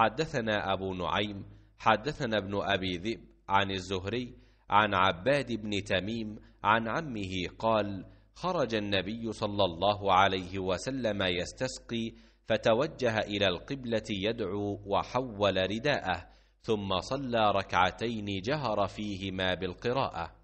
حدثنا أبو نعيم حدثنا ابن أبي ذئب عن الزهري عن عباد بن تميم عن عمه قال خرج النبي صلى الله عليه وسلم يستسقي فتوجه إلى القبلة يدعو وحول رداءه ثم صلى ركعتين جهر فيهما بالقراءة